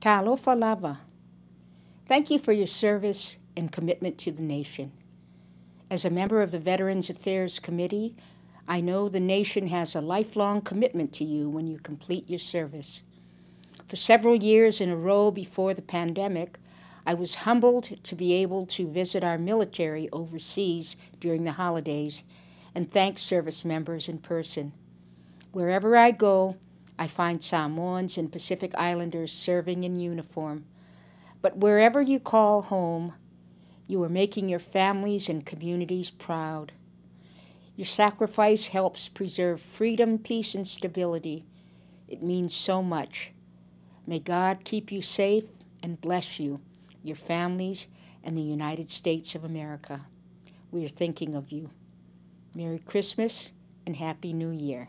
Kalo Falava. Thank you for your service and commitment to the nation. As a member of the Veterans Affairs Committee, I know the nation has a lifelong commitment to you when you complete your service. For several years in a row before the pandemic, I was humbled to be able to visit our military overseas during the holidays and thank service members in person. Wherever I go, I find Samoans and Pacific Islanders serving in uniform. But wherever you call home, you are making your families and communities proud. Your sacrifice helps preserve freedom, peace, and stability. It means so much. May God keep you safe and bless you, your families, and the United States of America. We are thinking of you. Merry Christmas and Happy New Year.